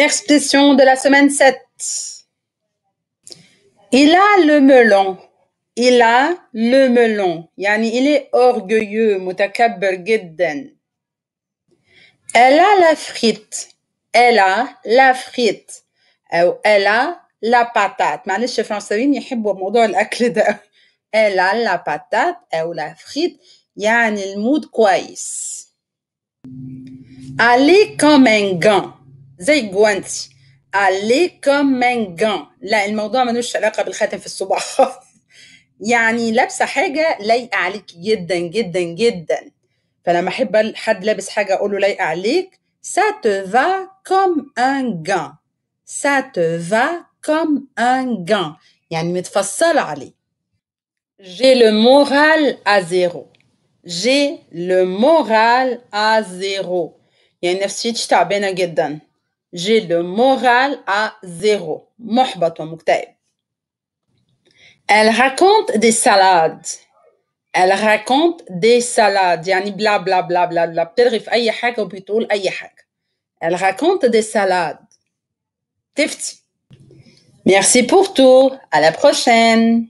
Expression de la semaine 7. Il a le melon. Il a le melon. il est orgueilleux. Elle a la frite. Elle a la frite. elle a la patate. معلش الفرنساويين يحبوا Elle a la patate ou la frite. يعني mood. كويس. Aller comme un gant. زي جوانتي علي كوم مانجان لا الموضوع ملوش علاقه بالخاتم في الصباح يعني لابسه حاجه لايقه عليك جدا جدا جدا فلما احب حد لابس حاجه اقول له لايقه عليك سا تو فا كوم ان gant سا تو فا كوم ان gant يعني متفصله عليه جي لو مورال ا زيرو جي لو مورال ا زيرو يعني نفسيتي تعبانه جدا J'ai le moral à zéro. Elle raconte des salades. Elle raconte des salades. bla bla Elle raconte des salades. Merci pour tout. À la prochaine.